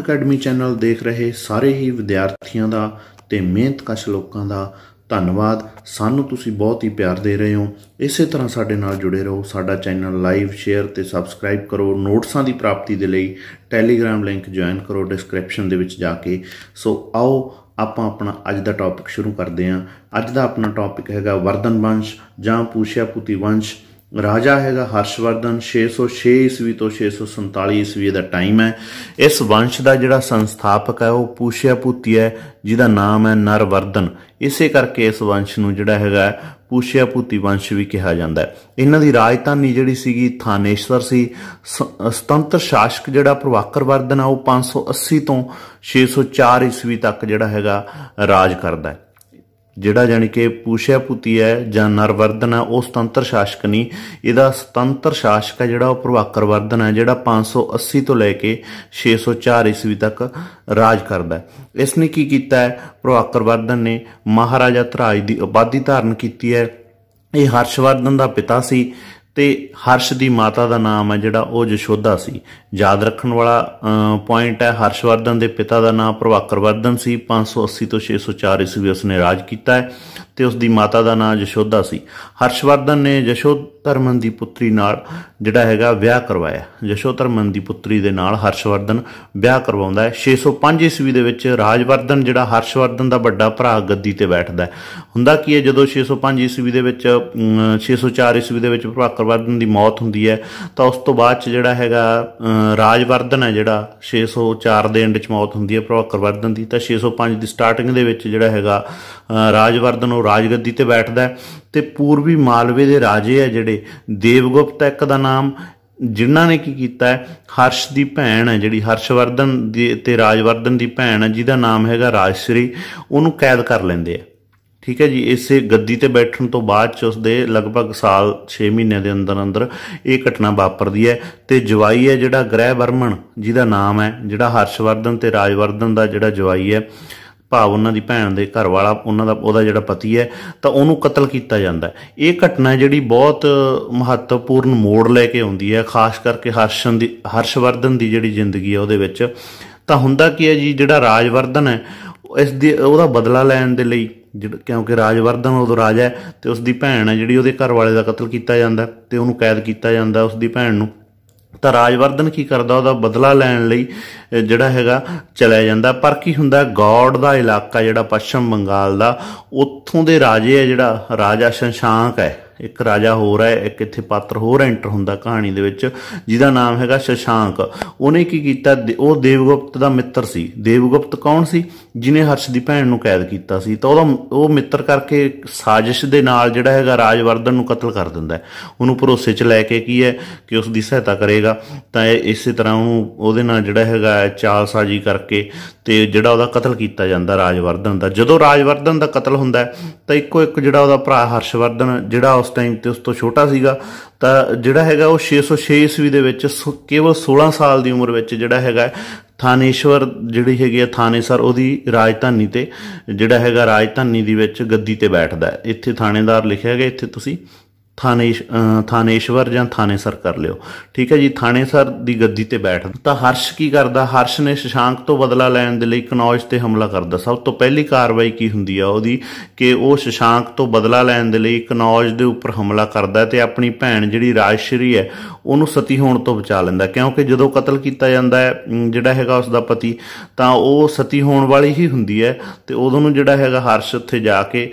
academy channel ਦੇਖ ਰਹੇ ਸਾਰੇ ਹੀ ਵਿਦਿਆਰਥੀਆਂ ਦਾ ਤੇ ਮਿਹਨਤਕਸ਼ ਲੋਕਾਂ ਦਾ ਧੰਨਵਾਦ ਸਾਨੂੰ ਤੁਸੀਂ ਬਹੁਤ ਹੀ ਪਿਆਰ ਦੇ ਰਹੇ ਹੋ ਇਸੇ ਤਰ੍ਹਾਂ ਸਾਡੇ ਨਾਲ ਜੁੜੇ ਰਹੋ ਸਾਡਾ ਚੈਨਲ ਲਾਈਵ ਸ਼ੇਅਰ ਤੇ ਸਬਸਕ੍ਰਾਈਬ ਕਰੋ ਨੋਟਸਾਂ ਦੀ ਪ੍ਰਾਪਤੀ ਦੇ ਲਈ ਟੈਲੀਗ੍ਰam ਲਿੰਕ ਜੁਆਇਨ ਕਰੋ ਡਿਸਕ੍ਰਿਪਸ਼ਨ ਦੇ ਵਿੱਚ ਜਾ ਕੇ ਸੋ ਆਓ ਆਪਾਂ ਆਪਣਾ ਅੱਜ ਦਾ ਟੌਪਿਕ ਸ਼ੁਰੂ ਕਰਦੇ ਹਾਂ ਅੱਜ ਦਾ ਆਪਣਾ ਟੌਪਿਕ ਹੈਗਾ ਵਰਦਨ ਵੰਸ਼ ਜਾਂ ਪੂਸ਼ਿਆ ਪੂਤੀ ਵੰਸ਼ ਰਾਜਾ ਹੈਗਾ ਹਰਸ਼ਵਰਧਨ 606 ਈਸਵੀ ਤੋਂ 647 ਈਸਵੀ ਦਾ ਟਾਈਮ ਹੈ ਇਸ ਵੰਸ਼ ਦਾ ਜਿਹੜਾ ਸੰਸਥਾਪਕ ਹੈ ਉਹ ਪੂਸ਼ਿਆਪੂਤੀ ਹੈ ਜਿਹਦਾ ਨਾਮ ਹੈ ਨਰਵਰਧਨ ਇਸੇ ਕਰਕੇ ਇਸ ਵੰਸ਼ ਨੂੰ ਜਿਹੜਾ ਹੈਗਾ ਪੂਸ਼ਿਆਪੂਤੀ ਵੰਸ਼ ਵੀ ਕਿਹਾ ਜਾਂਦਾ ਹੈ ਇਹਨਾਂ ਦੀ ਰਾਜਧਾਨੀ ਜਿਹੜੀ ਸੀਗੀ ਥਾਨੇਸ਼ਵਰ ਸੀ ਸਤੰਤਰ ਸ਼ਾਸਕ ਜਿਹੜਾ ਪ੍ਰਵਾਕਰਵਰਧਨ ਆ ਉਹ 580 ਤੋਂ 604 ਈਸਵੀ ਤੱਕ ਜਿਹੜਾ ਹੈਗਾ ਰਾਜ ਕਰਦਾ ਹੈ ਜਿਹੜਾ ਜਾਨੀ ਕਿ ਪੂਸ਼ਿਆ ਪੁੱਤੀ ਹੈ ਜਾਂ ਨਰਵਰਧਨ ਹੈ ਉਹ ਸੁਤੰਤਰ ਸ਼ਾਸਕ ਨਹੀਂ ਇਹਦਾ ਸੁਤੰਤਰ ਸ਼ਾਸਕ ਹੈ ਜਿਹੜਾ ਉਹ ਪ੍ਰਭਾਕਰ ਹੈ ਜਿਹੜਾ 580 ਤੋਂ ਲੈ ਕੇ 604 ਈਸਵੀ ਤੱਕ ਰਾਜ ਕਰਦਾ ਹੈ ਇਸ ਨੇ ਕੀ ਕੀਤਾ ਹੈ ਪ੍ਰਭਾਕਰ ਨੇ ਮਹਾਰਾਜਾ ਧਰਾਜ ਦੀ ਉਪਾਧੀ ਧਾਰਨ ਕੀਤੀ ਹੈ ਇਹ ਹਰਸ਼ਵਰਧਨ ਦਾ ਪਿਤਾ ਸੀ ਤੇ ਹਰਸ਼ ਦੀ ਮਾਤਾ ਦਾ ਨਾਮ ਹੈ ਜਿਹੜਾ ਉਹ ਜਸ਼ੋਦਾ ਸੀ ਯਾਦ ਰੱਖਣ ਵਾਲਾ ਪੁਆਇੰਟ ਹੈ ਹਰਸ਼ਵਰਧਨ ਦੇ ਪਿਤਾ ਦਾ ਨਾਮ ਪ੍ਰਵਾਕਰਵਰਧਨ ਸੀ 580 ਤੋਂ 604 ਈਸਵੀ ਉਸਨੇ ਰਾਜ ਕੀਤਾ ਹੈ ਤੇ ਉਸ ਦੀ ਮਾਤਾ ਦਾ ਨਾਮ ਜਸ਼ੋਦਾ ਸੀ ਹਰਸ਼ਵਰਧਨ ਨੇ ਜਸ਼ੋ ਧਰਮਨ ਦੀ ਪੁੱਤਰੀ ਨਾਲ ਜਿਹੜਾ ਹੈਗਾ ਵਿਆਹ ਕਰਵਾਇਆ ਯਸ਼ੋਧਰਮਨ ਧਰਮਨ ਦੀ ਪੁੱਤਰੀ ਦੇ ਨਾਲ ਹਰਸ਼ਵਰਧਨ ਵਿਆਹ ਕਰਵਾਉਂਦਾ ਹੈ 605 ਈਸਵੀ ਦੇ ਵਿੱਚ ਰਾਜਵਰਧਨ ਜਿਹੜਾ ਹਰਸ਼ਵਰਧਨ ਦਾ ਵੱਡਾ ਭਰਾ ਗੱਦੀ ਤੇ ਬੈਠਦਾ ਹੈ ਹੁੰਦਾ ਕੀ ਹੈ ਜਦੋਂ 605 ਈਸਵੀ ਦੇ ਵਿੱਚ 604 ਈਸਵੀ ਦੇ ਵਿੱਚ ਭਾਕਰਵਰਧਨ ਦੀ ਮੌਤ ਹੁੰਦੀ ਹੈ ਤਾਂ ਉਸ ਤੋਂ ਬਾਅਦ ਚ ਜਿਹੜਾ ਹੈਗਾ ਰਾਜਵਰਧਨ ਹੈ ਜਿਹੜਾ 604 ਦੇ ਐਂਡ ਚ ਮੌਤ ਹੁੰਦੀ ਹੈ ਭਾਕਰਵਰਧਨ ਦੀ ਤਾਂ 605 ਦੀ ਸਟਾਰਟਿੰਗ ਦੇ ਵਿੱਚ ਜਿਹੜਾ ਹੈਗਾ ਰਾਜਵਰਧਨ ਉਹ ਰਾਜਗੱਦੀ ਤੇ ਬੈਠਦਾ ਹੈ ਤੇ ਪੂਰਬੀ ਮਾਲਵੇ ਦੇ ਰਾਜੇ ਹੈ ਜਿਹੜੇ ਜਿਹੜੇ ਦੇਵਗੁਪਤ ਇੱਕ ਦਾ ਨਾਮ ਜਿਨ੍ਹਾਂ ਨੇ ਕੀ ਕੀਤਾ ਹਰਸ਼ ਦੀ ਭੈਣ ਹੈ ਜਿਹੜੀ ਹਰਸ਼ਵਰਧਨ ਦੀ ਤੇ ਰਾਜਵਰਧਨ ਦੀ ਭੈਣ ਹੈ ਜਿਹਦਾ ਨਾਮ ਹੈਗਾ ਰਾਜਸ਼੍ਰੀ ਉਹਨੂੰ ਕੈਦ ਕਰ ਲੈਂਦੇ ਆ ਠੀਕ ਹੈ ਜੀ ਇਸੇ ਗੱਦੀ ਤੇ ਬੈਠਣ ਤੋਂ ਬਾਅਦ ਚ ਉਸ ਦੇ ਲਗਭਗ ਸਾਲ 6 ਮਹੀਨਿਆਂ ਦੇ ਅੰਦਰ ਅੰਦਰ ਇਹ ਘਟਨਾ ਵਾਪਰਦੀ ਹੈ ਤੇ ਜਵਾਈ ਹੈ ਜਿਹੜਾ ਗ੍ਰਹਿ ਵਰਮਣ ਜਿਹਦਾ ਨਾਮ ਹੈ ਜਿਹੜਾ ਹਰਸ਼ਵਰਧਨ ਤੇ ਰਾਜਵਰਧਨ ਦਾ ਜਿਹੜਾ ਜਵਾਈ ਹੈ ਭਾਵ ਉਹਨਾਂ ਦੀ ਭੈਣ ਦੇ ਘਰ ਵਾਲਾ ਉਹਨਾਂ ਦਾ ਉਹਦਾ ਜਿਹੜਾ ਪਤੀ ਹੈ ਤਾਂ ਉਹਨੂੰ ਕਤਲ ਕੀਤਾ ਜਾਂਦਾ ਇਹ ਘਟਨਾ ਜਿਹੜੀ ਬਹੁਤ ਮਹੱਤਵਪੂਰਨ ਮੋੜ ਲੈ ਕੇ ਆਉਂਦੀ ਹੈ ਖਾਸ ਕਰਕੇ ਹਰਸ਼ਨ ਦੀ ਹਰਸ਼ਵਰਧਨ ਦੀ ਜਿਹੜੀ ਜ਼ਿੰਦਗੀ ਹੈ ਉਹਦੇ ਵਿੱਚ ਤਾਂ ਹੁੰਦਾ ਕੀ ਹੈ ਜੀ ਜਿਹੜਾ ਰਾਜਵਰਧਨ ਹੈ ਇਸ ਦੀ ਉਹਦਾ ਬਦਲਾ ਲੈਣ ਦੇ ਲਈ ਕਿਉਂਕਿ ਰਾਜਵਰਧਨ ਉਹਦਾ ਰਾਜਾ ਹੈ ਤੇ ਉਸ ਦੀ ਭੈਣ ਹੈ ਜਿਹੜੀ ਉਹਦੇ ਘਰ ਵਾਲੇ ਦਾ ਕਤਲ ਕੀਤਾ ਜਾਂਦਾ ਤੇ ਉਹਨੂੰ ਕੈਦ ਕੀਤਾ ਜਾਂਦਾ ਉਸ ਦੀ ਭੈਣ ਨੂੰ ਤਾਂ ਰਾਜਵਰਧਨ ਕੀ ਕਰਦਾ ਉਹਦਾ ਬਦਲਾ ਲੈਣ ਲਈ ਜਿਹੜਾ ਹੈਗਾ ਚਲਾ ਜਾਂਦਾ ਪਰ ਕੀ ਹੁੰਦਾ ਗੌੜ ਦਾ ਇਲਾਕਾ ਜਿਹੜਾ ਪੱਛਮ ਬੰਗਾਲ ਦਾ ਉੱਥੋਂ ਦੇ ਰਾਜੇ ਹੈ ਜਿਹੜਾ ਰਾਜਾ ਸ਼ਸ਼ਾਂਕ ਹੈ ਇੱਕ ਰਾਜਾ ਹੋਰ ਹੈ ਇੱਕ ਇੱਥੇ ਪਾਤਰ ਹੋਰ ਐਂਟਰ ਹੁੰਦਾ ਕਹਾਣੀ ਦੇ ਵਿੱਚ ਜਿਹਦਾ ਨਾਮ ਹੈਗਾ ਸ਼ਸ਼ਾਂਕ ਉਹਨੇ ਕੀ ਕੀਤਾ ਉਹ ਦੇਵਗੁਪਤ ਦਾ ਮਿੱਤਰ ਸੀ ਦੇਵਗੁਪਤ ਕੌਣ ਸੀ ਜਿਨੇ ਹਰਸ਼ ਦੀ ਭੈਣ ਨੂੰ ਕੈਦ ਕੀਤਾ ਸੀ ਤਾਂ ਉਹਦਾ ਉਹ ਮਿੱਤਰ ਕਰਕੇ ਸਾਜ਼ਿਸ਼ ਦੇ ਨਾਲ ਜਿਹੜਾ ਹੈਗਾ ਰਾਜਵਰਧਨ ਨੂੰ ਕਤਲ ਕਰ ਦਿੰਦਾ ਹੈ ਉਹਨੂੰ ਭਰੋਸੇ 'ਚ ਲੈ ਕੇ ਕੀ ਹੈ ਕਿ ਉਸ ਦੀ ਸਹਾਇਤਾ ਕਰੇਗਾ ਤਾਂ ਇਸੇ ਤਰ੍ਹਾਂ ਉਹ ਉਹਦੇ ਨਾਲ ਜਿਹੜਾ ਹੈਗਾ ਚਾਲ ਸਾਜੀ ਕਰਕੇ ਤੇ ਜਿਹੜਾ ਉਹਦਾ ਕਤਲ ਕੀਤਾ ਜਾਂਦਾ ਰਾਜਵਰਧਨ ਦਾ ਜਦੋਂ ਰਾਜਵਰਧਨ ਦਾ ਕਤਲ ਹੁੰਦਾ ਤਾਂ ਇੱਕੋ ਇੱਕ ਜਿਹੜਾ ਉਹਦਾ ਭਰਾ ਹਰਸ਼ਵਰਧਨ ਜਿਹੜਾ ਉਸ ਟਾਈਮ ਤੇ ਉਸ ਤੋਂ ਛੋਟਾ ਸੀਗਾ ਤਾਂ ਜਿਹੜਾ ਹੈਗਾ ਉਹ 606 ਈਸਵੀ ਦੇ ਵਿੱਚ ਕੇਵਲ 16 ਸਾਲ ਦੀ ਉਮਰ ਵਿੱਚ ਜਿਹੜਾ ਹੈਗਾ ਥਾਨੇਸ਼ਵਰ ਜਿਹੜੀ ਹੈਗੀ ਆ ਥਾਨੇਸਰ ਉਹਦੀ ਰਾਜਧਾਨੀ ਤੇ ਜਿਹੜਾ ਹੈਗਾ ਰਾਜਧਾਨੀ ਦੀ ਵਿੱਚ ਗੱਦੀ ਤੇ ਬੈਠਦਾ ਇੱਥੇ ਥਾਣੇਦਾਰ ਲਿਖਿਆ ਗਿਆ ਇੱਥੇ ਤੁਸੀਂ ਥਾਣੇ ਥਾਨੇਸ਼ਵਰ ਜਾਂ ਥਾਣੇਸਰ ਕਰ ਲਿਓ ਠੀਕ ਹੈ ਜੀ ਥਾਣੇਸਰ ਦੀ ਗੱਦੀ ਤੇ ਬੈਠ ਤਾਂ ਹਰਸ਼ ਕੀ ਕਰਦਾ ਹਰਸ਼ ਨੇ ਸ਼ਸ਼ਾਂਕ ਤੋਂ ਬਦਲਾ ਲੈਣ ਦੇ ਲਈ ਕਨੌਜ ਤੇ ਹਮਲਾ ਕਰਦਾ ਸਭ ਤੋਂ ਪਹਿਲੀ ਕਾਰਵਾਈ ਕੀ ਹੁੰਦੀ ਆ ਉਹਦੀ ਕਿ ਉਹ ਸ਼ਸ਼ਾਂਕ ਤੋਂ ਬਦਲਾ ਲੈਣ ਦੇ ਲਈ ਕਨੌਜ ਦੇ ਉੱਪਰ ਹਮਲਾ ਕਰਦਾ ਤੇ ਆਪਣੀ ਭੈਣ ਜਿਹੜੀ ਰਾਜਸ਼ਰੀ ਹੈ ਉਹਨੂੰ ਸਤੀ ਹੋਣ ਤੋਂ ਬਚਾ ਲੈਂਦਾ ਕਿਉਂਕਿ ਜਦੋਂ ਕਤਲ ਕੀਤਾ ਜਾਂਦਾ ਹੈ ਜਿਹੜਾ ਹੈਗਾ ਉਸ ਦਾ ਪਤੀ ਤਾਂ ਉਹ ਸਤੀ ਹੋਣ ਵਾਲੀ ਹੀ ਹੁੰਦੀ ਹੈ ਤੇ ਉਦੋਂ ਨੂੰ ਜਿਹੜਾ ਹੈਗਾ ਹਰਸ਼ ਉੱਥੇ ਜਾ ਕੇ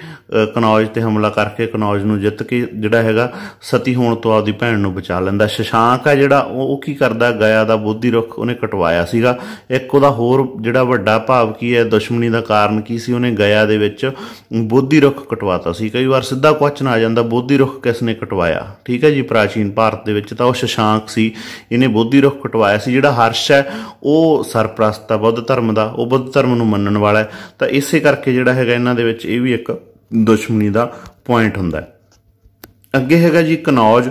ਕਨੌਜ ਤੇ ਹਮਲਾ ਕਰਕੇ ਕਨੌਜ ਨੂੰ ਜਿੱਤ ਕੇ ਜਿਹੜਾ ਹੈਗਾ ਸਤੀ ਹੋਣ ਤੋਂ ਆਪਦੀ ਭੈਣ ਨੂੰ ਬਚਾ ਲੈਂਦਾ ਸ਼ਸ਼ਾਂਕ ਆ ਜਿਹੜਾ ਉਹ ਕੀ ਕਰਦਾ ਗਾਇਆ ਦਾ ਬੋਧੀ ਰੁੱਖ ਉਹਨੇ ਕਟਵਾਇਆ ਸੀਗਾ ਇੱਕ ਉਹਦਾ ਹੋਰ ਜਿਹੜਾ ਵੱਡਾ ਭਾਵ ਕੀ ਹੈ ਦੁਸ਼ਮਣੀ ਦਾ ਕਾਰਨ ਕੀ ਸੀ ਉਹਨੇ ਗਾਇਆ ਦੇ ਵਿੱਚ ਬੋਧੀ ਰੁੱਖ ਕਟਵਾਤਾ ਸੀ ਕਈ ਵਾਰ ਸਿੱਧਾ ਕੁਐਸਚਨ ਆ ਜਾਂਦਾ ਬੋਧੀ ਰੁੱਖ ਕਿਸ ਨੇ ਕਟਵਾਇਆ ਠੀਕ ਹੈ ਜੀ ਪ੍ਰਾਚੀਨ ਭਾਰਤ ਦੇ ਵਿੱਚ ਤਾਂ ਉਹ ਸ਼ਸ਼ਾਂਕ ਸੀ ਇਹਨੇ ਬੋਧੀ ਰੁੱਖ ਕਟਵਾਇਆ ਸੀ ਜਿਹੜਾ ਹਰਸ਼ ਹੈ ਉਹ ਸਰਪ੍ਰਸਤ ਆ ਬੁੱਧ ਧਰਮ ਦਾ ਉਹ ਬੁੱਧ ਧਰਮ ਨੂੰ ਮੰਨਣ ਵਾਲਾ ਹੈ ਤਾਂ ਇਸੇ ਕਰਕੇ ਜਿਹੜਾ ਹੈਗਾ ਇਹਨਾਂ ਦੇ ਵਿੱਚ ਇਹ ਵੀ ਇੱਕ ਦੁਸ਼ਮਣੀ ਦਾ ਪੁਆਇੰਟ ਹੁੰਦਾ ਹੈ ਅੱਗੇ ਹੈਗਾ ਜੀ ਕਨੌਜ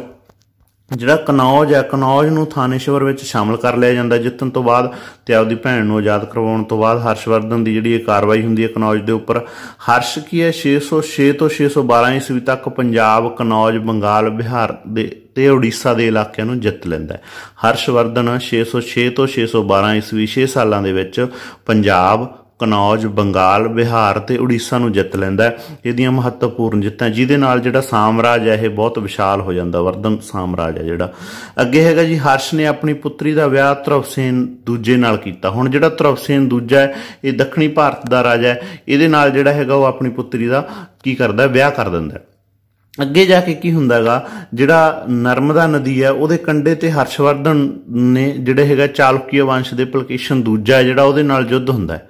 ਜਿਹੜਾ ਕਨੌਜ ਹੈ ਕਨੌਜ ਨੂੰ ਥਾਨੇਸ਼ਵਰ ਵਿੱਚ ਸ਼ਾਮਲ ਕਰ ਲਿਆ ਜਾਂਦਾ ਜਿੱਤਣ ਤੋਂ ਬਾਅਦ ਤੇ ਆਪਦੀ ਭੈਣ ਨੂੰ ਆਜ਼ਾਦ ਕਰਵਾਉਣ ਤੋਂ ਬਾਅਦ ਹਰਸ਼ਵਰਧਨ ਦੀ ਜਿਹੜੀ ਇਹ ਕਾਰਵਾਈ ਹੁੰਦੀ ਹੈ ਕਨੌਜ ਦੇ ਉੱਪਰ ਹਰਸ਼ ਕੀ ਹੈ 606 ਤੋਂ 612 ਈਸਵੀ ਤੱਕ ਪੰਜਾਬ ਕਨੌਜ ਬੰਗਾਲ ਬਿਹਾਰ ਦੇ ਤੇ ਉੜੀਸਾ ਦੇ ਇਲਾਕਿਆਂ ਨੂੰ ਜਿੱਤ ਲੈਂਦਾ ਹੈ ਹਰਸ਼ਵਰਧਨ 606 ਤੋਂ 612 ਈਸਵੀ 6 ਸਾਲਾਂ ਦੇ ਵਿੱਚ ਪੰਜਾਬ ਕਨੌਜ ਬੰਗਾਲ ਬਿਹਾਰ ਤੇ ਉੜੀਸਾ ਨੂੰ ਜਿੱਤ ਲੈਂਦਾ ਇਹਦੀਆਂ ਮਹੱਤਵਪੂਰਨ ਜਿੱਤਾਂ ਜਿਹਦੇ ਨਾਲ ਜਿਹੜਾ ਸਾਮਰਾਜ ਹੈ ਇਹ ਬਹੁਤ ਵਿਸ਼ਾਲ ਹੋ ਜਾਂਦਾ ਵਰਧਨ ਸਾਮਰਾਜ ਹੈ ਜਿਹੜਾ ਅੱਗੇ ਹੈਗਾ ਜੀ ਹਰਸ਼ ਨੇ ਆਪਣੀ ਪੁੱਤਰੀ ਦਾ ਵਿਆਹ ਤਰਵਸੇਨ ਦੂਜੇ ਨਾਲ ਕੀਤਾ ਹੁਣ ਜਿਹੜਾ ਤਰਵਸੇਨ ਦੂਜਾ ਹੈ ਇਹ ਦੱਖਣੀ ਭਾਰਤ ਦਾ ਰਾਜਾ ਹੈ ਇਹਦੇ ਨਾਲ ਜਿਹੜਾ ਹੈਗਾ ਉਹ ਆਪਣੀ ਪੁੱਤਰੀ ਦਾ ਕੀ ਕਰਦਾ ਵਿਆਹ ਕਰ ਦਿੰਦਾ ਅੱਗੇ ਜਾ ਕੇ ਕੀ ਹੁੰਦਾਗਾ ਜਿਹੜਾ ਨਰਮਦਾ ਨਦੀ ਹੈ ਉਹਦੇ ਕੰਢੇ ਤੇ ਹਰਸ਼ਵਰਧਨ ਨੇ ਜਿਹੜੇ ਹੈਗਾ ਚਾਲੁਕੀਆ ਵੰਸ਼ ਦੇ ਪਲਕੇਸ਼ਨ ਦੂਜਾ ਜਿਹੜਾ ਉਹਦੇ ਨਾਲ ਯੁੱਧ ਹੁੰਦਾ ਹੈ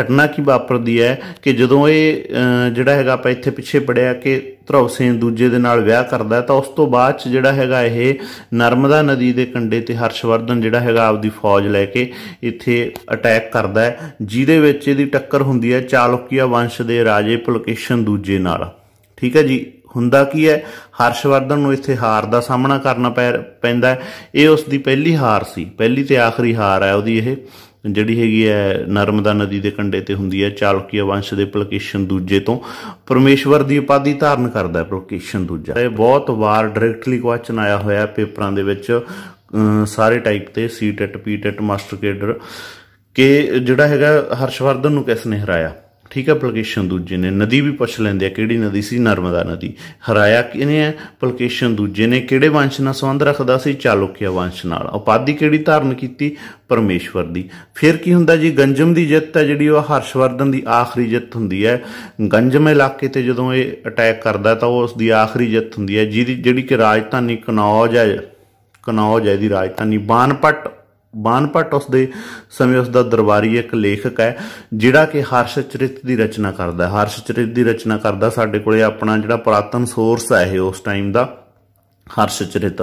ਘਟਨਾ ਕੀ ਵਾਪਰਦੀ ਹੈ ਕਿ ਜਦੋਂ ਇਹ ਜਿਹੜਾ ਹੈਗਾ ਆਪਾਂ ਇੱਥੇ ਪਿੱਛੇ ਪੜਿਆ ਕਿ ਧਰੌਸੇਨ ਦੂਜੇ ਦੇ ਨਾਲ ਵਿਆਹ ਕਰਦਾ ਤਾਂ ਉਸ ਤੋਂ ਬਾਅਦ ਚ ਜਿਹੜਾ ਹੈਗਾ ਇਹ ਨਰਮਦਾ ਨਦੀ ਦੇ ਕੰਢੇ ਤੇ ਹਰਸ਼ਵਰਧਨ ਜਿਹੜਾ ਹੈਗਾ ਆਪਦੀ ਫੌਜ ਲੈ ਕੇ ਇੱਥੇ ਅਟੈਕ ਕਰਦਾ ਜਿਹਦੇ ਵਿੱਚ ਇਹਦੀ ਟੱਕਰ ਹੁੰਦੀ ਹੈ ਚਾਲੁਕਿਆ ਵੰਸ਼ ਦੇ ਰਾਜੇ ਪੁਲਕੇਸ਼ਨ ਦੂਜੇ ਨਾਲ ਠੀਕ ਹੈ ਜੀ ਹੁੰਦਾ ਕੀ ਹੈ ਹਰਸ਼ਵਰਧਨ ਨੂੰ ਇੱਥੇ ਹਾਰ ਦਾ ਸਾਹਮਣਾ ਕਰਨਾ ਪੈਂਦਾ ਇਹ ਉਸ ਦੀ ਪਹਿਲੀ ਹਾਰ ਸੀ ਪਹਿਲੀ ਤੇ ਆਖਰੀ ਹਾਰ ਹੈ ਉਹਦੀ ਇਹ ਜਿਹੜੀ ਹੈਗੀ ਹੈ ਨਰਮਦਾ ਨਦੀ ਦੇ ਕੰਢੇ ਤੇ ਹੁੰਦੀ ਹੈ ਚਾਲੁਕਿਆ ਵੰਸ਼ ਦੇ ਪਲਕੇਸ਼ਨ ਦੂਜੇ ਤੋਂ ਪਰਮੇਸ਼ਵਰ ਦੀ ਉਪਾਧੀ ਧਾਰਨ ਕਰਦਾ ਹੈ ਪਲਕੇਸ਼ਨ ਦੂਜਾ ਇਹ ਬਹੁਤ ਵਾਰ ਡਾਇਰੈਕਟਲੀ ਕੁਐਸਚਨ ਆਇਆ ਹੋਇਆ ਪੇਪਰਾਂ ਦੇ ਵਿੱਚ ਸਾਰੇ ਟਾਈਪ ਤੇ ਸੀਟੈਟ ਪੀਟੈਟ ਮਾਸਟਰ ਕੇਡਰ ਕਿ ਜਿਹੜਾ ਹੈਗਾ ਹਰਸ਼ਵਰਧਨ ਨੂੰ ਕਿਸ ਨੇ ਹਰਾਇਆ ਠੀਕ ਹੈ ਪਲਕੇਸ਼ਨ ਦੂਜੇ ਨੇ ਨਦੀ ਵੀ ਪੁੱਛ ਲੈਂਦੇ ਆ ਕਿਹੜੀ ਨਦੀ ਸੀ ਨਰਮਦਾ ਨਦੀ ਹਰਾਇਆ ਕਿਨੇ ਹੈ ਪਲਕੇਸ਼ਨ ਦੂਜੇ ਨੇ ਕਿਹੜੇ ਵੰਸ਼ ਨਾਲ ਸੰਬੰਧ ਰੱਖਦਾ ਸੀ ਚਾਲੁਕਿਆ ਵੰਸ਼ ਨਾਲ ਉਪਾਦੀ ਕਿਹੜੀ ਧਾਰਨ ਕੀਤੀ ਪਰਮੇਸ਼ਵਰ ਦੀ ਫਿਰ ਕੀ ਹੁੰਦਾ ਜੀ ਗੰਜਮ ਦੀ ਜਿੱਤ ਹੈ ਜਿਹੜੀ ਉਹ ਹਰਸ਼ਵਰਧਨ ਦੀ ਆਖਰੀ ਜਿੱਤ ਹੁੰਦੀ ਹੈ ਗੰਜਮ ਇਲਾਕੇ ਤੇ ਜਦੋਂ ਇਹ ਅਟੈਕ ਕਰਦਾ ਤਾਂ ਉਹ ਉਸ ਦੀ ਆਖਰੀ ਜਿੱਤ ਹੁੰਦੀ ਹੈ ਜਿਹਦੀ ਜਿਹੜੀ ਕਿ ਰਾਜਧਾਨੀ ਕਨੌਜ ਹੈ ਕਨੌਜ ਹੈ ਦੀ ਰਾਜਧਾਨੀ ਬਾਨਪਟ ਬਾਨਪਟ ਉਸ ਦੇ ਸਮੇਂ ਉਸ ਦਾ ਦਰਬਾਰੀ ਇੱਕ ਲੇਖਕ ਹੈ ਜਿਹੜਾ ਕਿ ਚਰਿਤ ਦੀ ਰਚਨਾ ਕਰਦਾ ਹੈ ਚਰਿਤ ਦੀ ਰਚਨਾ ਕਰਦਾ ਸਾਡੇ ਕੋਲੇ ਆਪਣਾ ਜਿਹੜਾ ਪ੍ਰਾਤਨ ਸੋਰਸ ਹੈ ਇਹ ਉਸ ਟਾਈਮ ਦਾ ਚਰਿਤ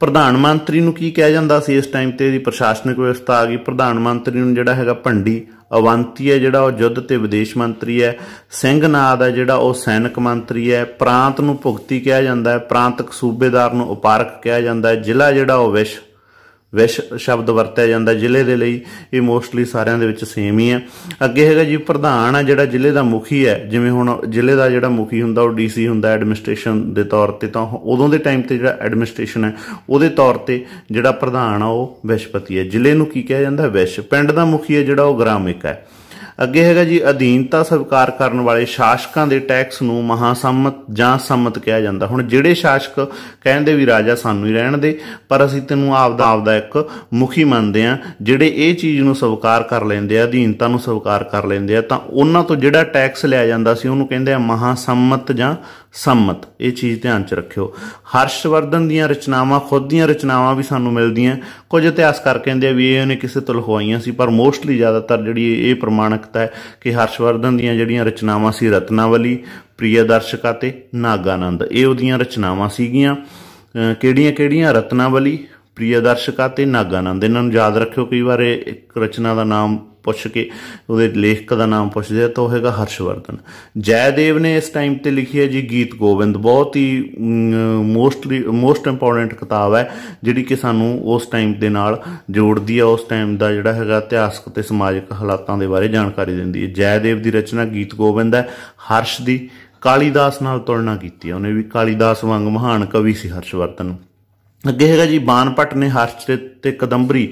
ਪ੍ਰਧਾਨ ਮੰਤਰੀ ਨੂੰ ਕੀ ਕਿਹਾ ਜਾਂਦਾ ਸੀ ਇਸ ਟਾਈਮ ਤੇ ਦੀ ਪ੍ਰਸ਼ਾਸਨਿਕ ਵਿਵਸਥਾ ਆ ਗਈ ਪ੍ਰਧਾਨ ਮੰਤਰੀ ਨੂੰ ਜਿਹੜਾ ਹੈਗਾ ਭੰਡੀ ਅਵੰਤੀ ਹੈ ਜਿਹੜਾ ਉਹ ਯੁੱਧ ਤੇ ਵਿਦੇਸ਼ ਮੰਤਰੀ ਹੈ ਸਿੰਘ ਨਾਦ ਹੈ ਜਿਹੜਾ ਉਹ ਸੈਨਿਕ ਮੰਤਰੀ ਹੈ ਪ੍ਰਾਂਤ ਨੂੰ ਭੁਗਤੀ ਕਿਹਾ ਜਾਂਦਾ ਹੈ ਪ੍ਰਾਂਤਕ ਸੂਬੇਦਾਰ ਨੂੰ ਉਪਾਰਕ ਕਿਹਾ ਜਾਂਦਾ ਹੈ ਜ਼ਿਲ੍ਹਾ ਜਿਹੜਾ ਉਹ ਵਿਸ਼ ਵਿਸ਼ ਸ਼ਬਦ ਵਰਤਿਆ ਜਾਂਦਾ ਜ਼ਿਲ੍ਹੇ ਦੇ ਲਈ ਇਹ ਮੋਸਟਲੀ ਸਾਰਿਆਂ ਦੇ ਵਿੱਚ ਸੇਮ ਹੀ ਹੈ ਅੱਗੇ ਹੈਗਾ ਜੀ ਪ੍ਰਧਾਨ ਆ ਜਿਹੜਾ ਜ਼ਿਲ੍ਹੇ ਦਾ ਮੁਖੀ ਹੈ ਜਿਵੇਂ ਹੁਣ ਜ਼ਿਲ੍ਹੇ ਦਾ ਜਿਹੜਾ ਮੁਖੀ ਹੁੰਦਾ ਉਹ ਡੀਸੀ ਹੁੰਦਾ ਐਡਮਿਨਿਸਟ੍ਰੇਸ਼ਨ ਦੇ ਤੌਰ ਤੇ ਤਾਂ ਉਦੋਂ ਦੇ ਟਾਈਮ ਤੇ ਜਿਹੜਾ ਐਡਮਿਨਿਸਟ੍ਰੇਸ਼ਨ ਹੈ ਉਹਦੇ ਤੌਰ ਤੇ ਜਿਹੜਾ ਪ੍ਰਧਾਨ ਆ ਉਹ ਵਿਸ਼ਪਤੀ ਹੈ ਜ਼ਿਲ੍ਹੇ ਨੂੰ ਕੀ ਕਿਹਾ ਜਾਂਦਾ ਵਿਸ਼ ਪਿੰਡ ਦਾ ਮੁਖੀ ਹੈ ਜਿਹੜਾ ਉਹ ਗ੍ਰਾਮਿਕ ਹੈ ਅੱਗੇ ਹੈਗਾ ਜੀ ਅਧੀਨਤਾ ਸਵੀਕਾਰ ਕਰਨ ਵਾਲੇ ਸ਼ਾਸਕਾਂ ਦੇ ਟੈਕਸ ਨੂੰ ਮਹਾਸੰਮਤ ਜਾਂ ਸੰਮਤ ਕਿਹਾ ਜਾਂਦਾ ਹੁਣ ਜਿਹੜੇ ਸ਼ਾਸਕ ਕਹਿੰਦੇ ਵੀ ਰਾਜਾ ਸਾਨੂੰ ਹੀ ਰਹਿਣ ਦੇ ਪਰ ਅਸੀਂ ਤੈਨੂੰ ਆਪ ਦਾ ਆਪ ਦਾ ਇੱਕ ਮੁਖੀ ਮੰਨਦੇ ਆ ਜਿਹੜੇ ਇਹ ਚੀਜ਼ ਨੂੰ ਸਵੀਕਾਰ ਕਰ ਲੈਂਦੇ ਆ ਅਧੀਨਤਾ ਨੂੰ ਸਵੀਕਾਰ ਕਰ ਲੈਂਦੇ ਆ ਤਾਂ ਉਹਨਾਂ ਤੋਂ ਜਿਹੜਾ ਟੈਕਸ ਲਿਆ ਜਾਂਦਾ ਸੀ ਉਹਨੂੰ ਕਹਿੰਦੇ ਆ ਮਹਾਸੰਮਤ ਜਾਂ ਸੰਮਤ ਇਹ ਚੀਜ਼ ਧਿਆਨ ਚ ਰੱਖਿਓ ਹਰਸ਼ਵਰਧਨ ਦੀਆਂ ਰਚਨਾਵਾਂ ਖੁਦ ਦੀਆਂ ਰਚਨਾਵਾਂ ਵੀ ਸਾਨੂੰ ਮਿਲਦੀਆਂ ਕੁਝ ਇਤਿਹਾਸਕਾਰ ਕਹਿੰਦੇ ਆ ਵੀ ਇਹ ਉਹਨੇ ਕਿਸੇ ਤੋਂ ਲਖਵਾਈਆਂ ਸੀ ਪਰ ਮੋਸਟਲੀ ਜ਼ਿਆਦਾਤਰ ਜਿਹੜੀ ਇਹ ਪ੍ਰਮਾਣਕ ਸਮਾਨਕਤਾ ਹੈ ਕਿ ਹਰਸ਼ਵਰਧਨ ਦੀਆਂ ਜਿਹੜੀਆਂ ਰਚਨਾਵਾਂ ਸੀ ਰਤਨਾਵਲੀ ਪ੍ਰੀਯਦਰਸ਼ਕਾ ਤੇ ਨਾਗਾਨੰਦ ਇਹ ਉਹਦੀਆਂ ਰਚਨਾਵਾਂ ਸੀਗੀਆਂ ਕਿਹੜੀਆਂ-ਕਿਹੜੀਆਂ ਰਤਨਾਵਲੀ ਪ੍ਰੀਯਦਰਸ਼ਕਾ ਤੇ ਨਾਗਾਨੰਦ ਇਹਨਾਂ ਨੂੰ ਯਾਦ ਰੱਖਿਓ ਕਈ ਵਾਰ ਇੱਕ ਰਚਨਾ ਦਾ ਨਾਮ ਪੁੱਛ ਕੇ ਉਹਦੇ ਲੇਖਕ ਦਾ ਨਾਮ ਪੁੱਛਦੇ ਆ ਤਾਂ ਉਹ ਹੈਗਾ ਹਰਸ਼ਵਰਧਨ ਜੈਦੇਵ ਨੇ ਇਸ ਟਾਈਮ ਤੇ ਲਿਖੀ ਹੈ ਜੀ ਗੀਤ ਗੋਬਿੰਦ ਬਹੁਤ ਹੀ ਮੋਸਟਲੀ ਮੋਸਟ ਇੰਪੋਰਟੈਂਟ ਕਿਤਾਬ ਹੈ ਜਿਹੜੀ ਕਿ ਸਾਨੂੰ ਉਸ ਟਾਈਮ ਦੇ ਨਾਲ ਜੋੜਦੀ ਹੈ ਉਸ ਟਾਈਮ ਦਾ ਜਿਹੜਾ ਹੈਗਾ ਇਤਿਹਾਸਕ ਤੇ ਸਮਾਜਿਕ ਹਾਲਾਤਾਂ ਦੇ ਬਾਰੇ ਜਾਣਕਾਰੀ ਦਿੰਦੀ ਹੈ ਜੈਦੇਵ ਦੀ ਰਚਨਾ ਗੀਤ ਗੋਬਿੰਦ ਹੈ ਹਰਸ਼ ਦੀ ਕਾਲੀਦਾਸ ਨਾਲ ਤੁਲਨਾ ਕੀਤੀ ਹੈ ਉਹਨੇ ਵੀ ਕਾਲੀਦਾਸ ਵਾਂਗ ਮਹਾਨ ਕਵੀ ਸੀ ਹਰਸ਼ਵਰਧਨ ਨੂੰ ਅੱਗੇ ਹੈਗਾ ਜੀ ਬਾਣਪਟ ਨੇ ਹਰਸ਼ ਤੇ ਕਦੰਬਰੀ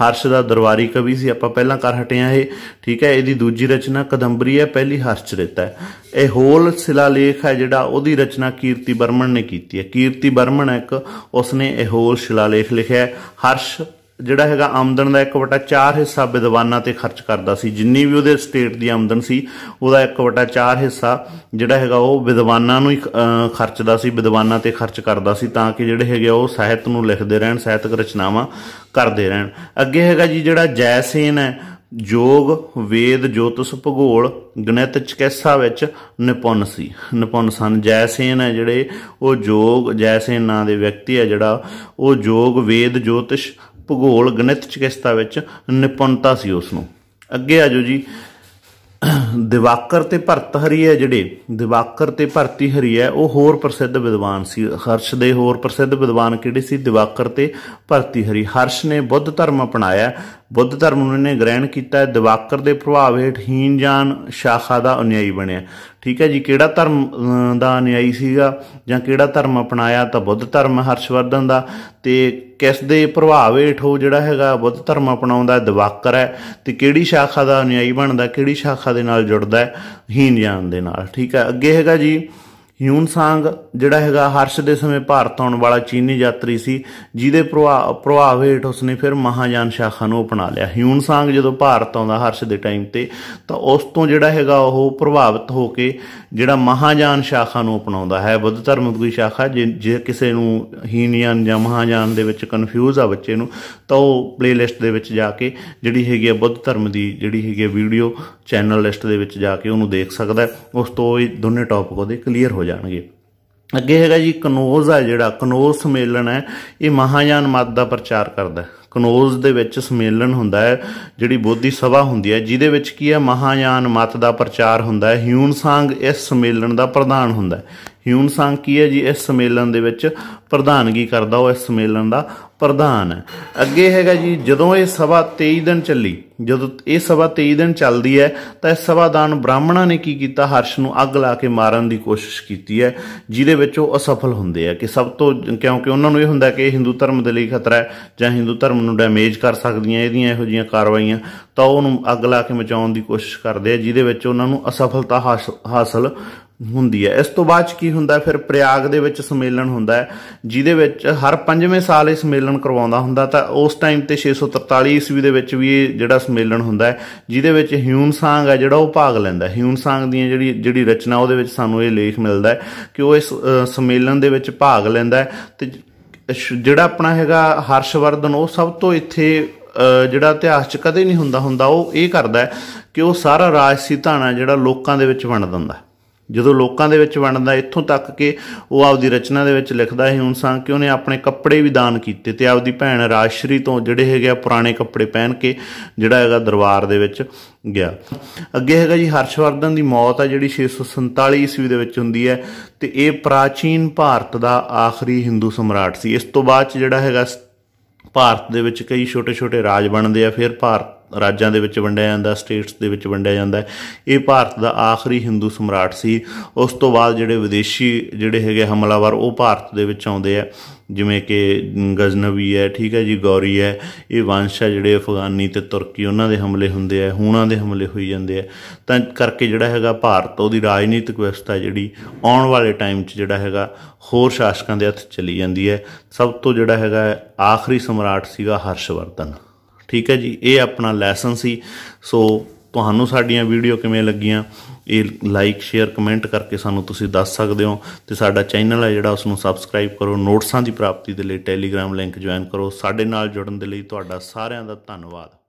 ਹਰਸ਼ ਦਾ ਦਰਬਾਰੀ ਕਵੀ ਸੀ ਆਪਾਂ ਪਹਿਲਾਂ ਕਰ ਹਟਿਆ ਇਹ ਠੀਕ ਹੈ ਇਹਦੀ ਦੂਜੀ ਰਚਨਾ ਕਦੰਬਰੀ ਹੈ ਪਹਿਲੀ ਹਰਸ਼ ਚਰਿਤਾ ਹੈ ਇਹ ਹੋਲ ਸਿਲਾਲੇਖ ਹੈ ਜਿਹੜਾ ਉਹਦੀ ਰਚਨਾ ਕੀਰਤੀ ਬਰਮਣ ਨੇ ਕੀਤੀ ਹੈ ਕੀਰਤੀ ਬਰਮਨ ਇੱਕ ਉਸਨੇ ਇਹ ਹੋਲ ਸਿਲਾਲੇਖ ਲਿਖਿਆ ਹਰਸ਼ ਜਿਹੜਾ ਹੈਗਾ ਆਮਦਨ ਦਾ 1/4 ਹਿੱਸਾ ਵਿਦਵਾਨਾਂ ਤੇ ਖਰਚ ਕਰਦਾ ਸੀ ਜਿੰਨੀ ਵੀ ਉਹਦੇ ਸਟੇਟ ਦੀ ਆਮਦਨ ਸੀ ਉਹਦਾ 1/4 ਹਿੱਸਾ ਜਿਹੜਾ ਹੈਗਾ ਉਹ ਵਿਦਵਾਨਾਂ ਨੂੰ ਹੀ ਖਰਚਦਾ ਸੀ ਵਿਦਵਾਨਾਂ ਤੇ ਖਰਚ ਕਰਦਾ ਸੀ ਤਾਂ ਕਿ ਜਿਹੜੇ ਹੈਗੇ ਉਹ ਸਾਹਿਤ ਨੂੰ ਲਿਖਦੇ ਰਹਿਣ ਸਾਹਿਤਕ ਰਚਨਾਵਾਂ ਕਰਦੇ ਰਹਿਣ ਅੱਗੇ ਹੈਗਾ ਜੀ ਜਿਹੜਾ ਜੈਸੇਨ ਹੈ ਜੋਗ ਵੇਦ ਜੋਤਸ ਭੂਗੋਲ ਗਣਿਤ ਚਿਕਿਤਸਾ ਵਿੱਚ ਨਿਪੁੰਨ ਸੀ ਨਿਪੁੰਨ ਸਨ ਜੈਸੇਨ ਹੈ ਜਿਹੜੇ ਉਹ ਜੋਗ ਜੈਸੇਨ ਨਾਂ ਦੇ ਵਿਅਕਤੀ ਹੈ ਜਿਹੜਾ ਉਹ ਜੋਗ ਵੇਦ ਜੋਤਿਸ਼ ਭੂਗੋਲ ਗਣਿਤ ਚਿਕਿਤਸਾ ਵਿੱਚ ਨਿਪੁੰਨਤਾ ਸੀ ਉਸ ਨੂੰ ਅੱਗੇ ਆਜੋ ਜੀ ਦਿਵਾਕਰ ਤੇ ਭਰਤ ਹਰੀ ਹੈ ਜਿਹੜੇ ਦਿਵਾਕਰ ਤੇ ਭਰਤੀ ਹਰੀ ਹੈ ਉਹ ਹੋਰ ਪ੍ਰਸਿੱਧ ਵਿਦਵਾਨ ਸੀ ਹਰਸ਼ ਦੇ ਹੋਰ ਪ੍ਰਸਿੱਧ ਵਿਦਵਾਨ ਕਿਹੜੇ ਸੀ ਦਿਵਾਕਰ ਤੇ ਭਰਤੀ ਹਰੀ ਹਰਸ਼ ਨੇ ਬੁੱਧ ਧਰਮ ਅਪਣਾਇਆ ਬੁੱਧ ਧਰਮ ਉਹਨਾਂ ਨੇ ਗ੍ਰਹਿਣ ਕੀਤਾ ਦਿਵਾਕਰ ਦੇ ਪ੍ਰਭਾਵ ਹੇਠ ਜਾਨ ਸ਼ਾਖਾ ਦਾ ਅਨਿਆਈ ਬਣਿਆ ਠੀਕ ਹੈ ਜੀ ਕਿਹੜਾ ਧਰਮ ਦਾ ਅਨਿਆਈ ਸੀਗਾ ਜਾਂ ਕਿਹੜਾ ਧਰਮ ਅਪਣਾਇਆ ਤਾਂ ਬੁੱਧ ਧਰਮ ਹਰਸ਼ਵਰਧਨ ਦਾ ਤੇ ਕਿਸ ਦੇ ਪ੍ਰਭਾਵ ਹੇਠ ਉਹ ਜਿਹੜਾ ਹੈਗਾ ਬੁੱਧ ਧਰਮ ਅਪਣਾਉਂਦਾ ਦਿਵਾਕਰ ਹੈ ਤੇ ਕਿਹੜੀ ਸ਼ਾਖਾ ਦਾ ਅਨਿਆਈ ਬਣਦਾ ਕਿਹੜੀ ਸ਼ਾਖਾ ਦੇ ਨਾਲ ਜੁੜਦਾ ਹੀਨ ਜਾਨ ਦੇ ਨਾਲ ਠੀਕ ਹੈ ਅੱਗੇ ਹੈਗਾ ਜੀ ਹਿਊਨਸਾਂਗ ਜਿਹੜਾ ਹੈਗਾ ਹਰਸ਼ ਦੇ ਸਮੇਂ ਭਾਰਤ ਆਉਣ ਵਾਲਾ ਚੀਨੀ ਯਾਤਰੀ ਸੀ ਜਿਹਦੇ ਪ੍ਰਭਾਵ ਹੇਠ ਉਸਨੇ ਫਿਰ ਮਹਾਜਾਨ ਸ਼ਾਖਾ ਨੂੰ ਅਪਣਾ ਲਿਆ ਹਿਊਨਸਾਂਗ ਜਦੋਂ ਭਾਰਤ ਆਉਂਦਾ ਹਰਸ਼ ਦੇ ਟਾਈਮ ਤੇ ਤਾਂ ਉਸ ਤੋਂ ਜਿਹੜਾ ਹੈਗਾ ਉਹ ਪ੍ਰਭਾਵਿਤ ਹੋ ਕੇ ਜਿਹੜਾ ਮਹਾਜਾਨ ਸ਼ਾਖਾ ਨੂੰ ਅਪਣਾਉਂਦਾ ਹੈ ਬੁੱਧ ਧਰਮ ਦੀ ਸ਼ਾਖਾ ਜੇ ਕਿਸੇ ਨੂੰ ਹੀਨਯਾਨ ਜਾਂ ਮਹਾਜਾਨ ਦੇ ਵਿੱਚ ਕਨਫਿਊਜ਼ ਆ ਬੱਚੇ ਨੂੰ ਤਾਂ ਉਹ ਪਲੇਲਿਸਟ ਦੇ ਵਿੱਚ ਜਾ ਕੇ ਜਿਹੜੀ ਹੈਗੀ ਆ ਬੁੱਧ ਧਰਮ ਦੀ ਜਿਹੜੀ ਹੈਗੀ ਵੀਡੀਓ ਚੈਨਲ ਲਿਸਟ ਦੇ ਵਿੱਚ ਜਾ ਕੇ ਉਹਨੂੰ ਦੇਖ ਸਕਦਾ ਉਸ ਤੋਂ ਹੀ ਦੋਨੇ ਟੌਪਿਕ ਉਹਦੇ ਕਲੀਅਰ ਹੋ ਜਾਣਗੇ ਅੱਗੇ ਹੈਗਾ ਜੀ ਕਨੋਜ਼ ਆ ਜਿਹੜਾ ਕਨੋਜ਼ ਸਮੇਲਨ ਹੈ ਇਹ ਮਹਾਯਾਨ ਮਤ ਦਾ ਪ੍ਰਚਾਰ ਕਰਦਾ ਹੈ ਕਨੋਜ਼ ਦੇ ਵਿੱਚ ਸਮੇਲਨ ਹੁੰਦਾ ਹੈ ਜਿਹੜੀ ਬੋਧੀ ਸਭਾ ਹੁੰਦੀ ਹੈ ਜਿਹਦੇ ਵਿੱਚ ਕੀ ਹੈ ਮਹਾਯਾਨ ਮਤ ਦਾ ਪ੍ਰਚਾਰ ਹੁੰਦਾ ਹੈ ਹਿਊਨ ਸੰਗ ਇਸ ਸਮੇਲਨ ਦਾ ਪ੍ਰਧਾਨ ਹੁੰਦਾ ਹੈ ਹਿਊਨ ਸੰਗ ਕੀ ਹੈ ਜੀ ਇਸ ਸਮੇਲਨ ਦੇ ਵਿੱਚ ਪ੍ਰਧਾਨਗੀ ਕਰਦਾ ਉਹ ਇਸ ਸਮੇਲਨ ਦਾ ਪ੍ਰਧਾਨ ਅੱਗੇ ਹੈਗਾ ਜੀ ਜਦੋਂ ਇਹ ਸਭਾ 23 ਦਿਨ ਚੱਲੀ ਜਦੋਂ ਇਹ ਸਭਾ 23 ਦਿਨ ਚੱਲਦੀ ਹੈ ਤਾਂ ਇਸ ਸਭਾਦਾਨ ਬ੍ਰਾਹਮਣਾ ਨੇ ਕੀ ਕੀਤਾ ਹਰਸ਼ ਨੂੰ ਅੱਗ ਲਾ ਕੇ ਮਾਰਨ ਦੀ ਕੋਸ਼ਿਸ਼ ਕੀਤੀ ਹੈ ਜਿਹਦੇ ਵਿੱਚ ਉਹ ਅਸਫਲ ਹੁੰਦੇ ਆ ਕਿ ਸਭ ਤੋਂ ਕਿਉਂਕਿ ਉਹਨਾਂ ਨੂੰ ਇਹ ਹੁੰਦਾ ਕਿ ਇਹ ਹਿੰਦੂ ਧਰਮ ਦੇ ਲਈ ਖਤਰਾ ਹੈ ਜਾਂ ਹਿੰਦੂ ਧਰਮ ਨੂੰ ਡੈਮੇਜ ਕਰ ਸਕਦੀਆਂ ਇਹਦੀਆਂ ਇਹੋ ਜੀਆਂ ਕਾਰਵਾਈਆਂ ਤਾਂ ਉਹਨੂੰ ਅੱਗ ਲਾ ਕੇ ਮਚਾਉਣ ਦੀ ਕੋਸ਼ਿਸ਼ ਕਰਦੇ ਆ ਜਿਹਦੇ ਵਿੱਚ ਉਹਨਾਂ ਨੂੰ ਅਸਫਲਤਾ ਹਾਸਲ ਹੁੰਦੀ ਹੈ ਇਸ ਤੋਂ ਬਾਅਦ ਕੀ ਹੁੰਦਾ ਫਿਰ ਪ੍ਰਯਾਗ ਦੇ ਵਿੱਚ ਸੰਮੇਲਨ ਹੁੰਦਾ ਹੈ ਜਿਹਦੇ ਵਿੱਚ ਹਰ 5ਵੇਂ ਸਾਲ ਇਹ ਸੰਮੇਲਨ ਕਰਵਾਉਂਦਾ ਹੁੰਦਾ ਤਾਂ ਉਸ ਟਾਈਮ ਤੇ 643 ਈਸਵੀ ਦੇ ਵਿੱਚ ਵੀ ਇਹ ਜਿਹੜਾ ਸੰਮੇਲਨ ਹੁੰਦਾ ਹੈ ਜਿਹਦੇ ਵਿੱਚ ਹਿਊਨ ਸਾਂਗ ਹੈ ਜਿਹੜਾ ਉਹ ਭਾਗ ਲੈਂਦਾ ਹੈ ਹਿਊਨ ਸਾਂਗ ਦੀ ਜਿਹੜੀ ਜਿਹੜੀ ਰਚਨਾ ਉਹਦੇ ਵਿੱਚ ਸਾਨੂੰ ਇਹ ਲੇਖ ਮਿਲਦਾ ਹੈ ਕਿ ਉਹ ਇਸ ਸੰਮੇਲਨ ਦੇ ਵਿੱਚ ਭਾਗ ਲੈਂਦਾ ਹੈ ਤੇ ਜਿਹੜਾ ਆਪਣਾ ਹੈਗਾ ਹਰਸ਼ਵਰਧਨ ਉਹ ਸਭ ਤੋਂ ਇੱਥੇ ਜਿਹੜਾ ਇਤਿਹਾਸ ਚ ਕਦੇ ਨਹੀਂ ਹੁੰਦਾ ਹੁੰਦਾ ਉਹ ਇਹ ਕਰਦਾ ਕਿ ਉਹ ਸਾਰਾ ਰਾਜਸੀ ਧਾਣਾ ਜਿਹੜਾ ਲੋਕਾਂ ਦੇ ਵਿੱਚ ਵੰਡ ਦਿੰਦਾ ਜਦੋਂ ਲੋਕਾਂ ਦੇ ਵਿੱਚ ਵੰਡਦਾ ਇੱਥੋਂ ਤੱਕ ਕਿ ਉਹ ਆਪਦੀ ਰਚਨਾ ਦੇ ਵਿੱਚ ਲਿਖਦਾ ਹੈ ਹੁਣ ਸਾਂ ਕਿ ਉਹਨੇ ਆਪਣੇ ਕੱਪੜੇ ਵੀ ਦਾਨ ਕੀਤੇ ਤੇ ਆਪਦੀ ਭੈਣ ਰਾਸ਼ਰੀ ਤੋਂ ਜਿਹੜੇ ਹੈਗੇ ਪੁਰਾਣੇ ਕੱਪੜੇ ਪਹਿਨ ਕੇ ਜਿਹੜਾ ਹੈਗਾ ਦਰਬਾਰ ਦੇ ਵਿੱਚ ਗਿਆ ਅੱਗੇ ਹੈਗਾ ਜੀ ਹਰਸ਼ਵਰਧਨ ਦੀ ਮੌਤ ਆ ਜਿਹੜੀ 647 ਈਸਵੀ ਦੇ ਵਿੱਚ ਹੁੰਦੀ ਹੈ ਤੇ ਇਹ ਪ੍ਰਾਚੀਨ ਭਾਰਤ ਦਾ ਆਖਰੀ ਹਿੰਦੂ ਸਮਰਾਟ ਸੀ ਇਸ ਤੋਂ ਬਾਅਦ ਜਿਹੜਾ ਹੈਗਾ ਭਾਰਤ ਦੇ ਵਿੱਚ ਕਈ ਛੋਟੇ-ਛੋਟੇ ਰਾਜ ਬਣਦੇ ਆ ਫਿਰ ਭਾਰਤ ਰਾਜਾਂ ਦੇ ਵਿੱਚ ਵੰਡਿਆ ਜਾਂਦਾ ਸਟੇਟਸ ਦੇ ਵਿੱਚ ਵੰਡਿਆ ਜਾਂਦਾ ਇਹ ਭਾਰਤ ਦਾ ਆਖਰੀ ਹਿੰਦੂ ਸਮਰਾਟ ਸੀ ਉਸ ਤੋਂ ਬਾਅਦ ਜਿਹੜੇ ਵਿਦੇਸ਼ੀ ਜਿਹੜੇ ਹੈਗੇ ਹਮਲਾਵਰ ਉਹ ਭਾਰਤ ਦੇ ਵਿੱਚ ਆਉਂਦੇ ਆ ਜਿਵੇਂ ਕਿ ਗਜ਼ਨਵੀ ਹੈ ਠੀਕ ਹੈ ਜੀ ਗੌਰੀ ਹੈ ਇਹ ਵੰਸ਼ ਹੈ ਜਿਹੜੇ ਅਫਗਾਨੀ ਤੇ ਤੁਰਕੀ ਉਹਨਾਂ ਦੇ ਹਮਲੇ ਹੁੰਦੇ ਆ ਹੁਣਾਂ ਦੇ ਹਮਲੇ ਹੋਈ ਜਾਂਦੇ ਆ ਤਾਂ ਕਰਕੇ ਜਿਹੜਾ ਹੈਗਾ ਭਾਰਤ ਉਹਦੀ ਰਾਜਨੀਤਿਕ ਵਿਵਸਥਾ ਜਿਹੜੀ ਆਉਣ ਵਾਲੇ ਟਾਈਮ 'ਚ ਜਿਹੜਾ ਹੈਗਾ ਹੋਰ ਸ਼ਾਸਕਾਂ ਦੇ ਹੱਥ ਚਲੀ ਜਾਂਦੀ ਹੈ ਸਭ ਤੋਂ ਜਿਹੜਾ ਹੈਗਾ ਆਖਰੀ ਸਮਰਾਟ ਸੀਗਾ ਹਰਸ਼ਵਰਧਨ ਠੀਕ ਹੈ ਜੀ ਇਹ ਆਪਣਾ ਲੈਸਨ ਸੀ ਸੋ ਤੁਹਾਨੂੰ ਸਾਡੀਆਂ ਵੀਡੀਓ ਕਿਵੇਂ ਲੱਗੀਆਂ ਇਹ ਲਾਈਕ ਸ਼ੇਅਰ ਕਮੈਂਟ ਕਰਕੇ ਸਾਨੂੰ ਤੁਸੀਂ ਦੱਸ ਸਕਦੇ ਹੋ ਤੇ ਸਾਡਾ ਚੈਨਲ ਹੈ ਜਿਹੜਾ ਉਸ ਨੂੰ ਸਬਸਕ੍ਰਾਈਬ ਕਰੋ ਨੋਟਸਾਂ ਦੀ ਪ੍ਰਾਪਤੀ ਦੇ ਲਈ ਟੈਲੀਗ੍ਰam ਲਿੰਕ ਜੁਆਇਨ ਕਰੋ ਸਾਡੇ ਨਾਲ ਜੁੜਨ ਦੇ ਲਈ ਤੁਹਾਡਾ ਸਾਰਿਆਂ ਦਾ ਧੰਨਵਾਦ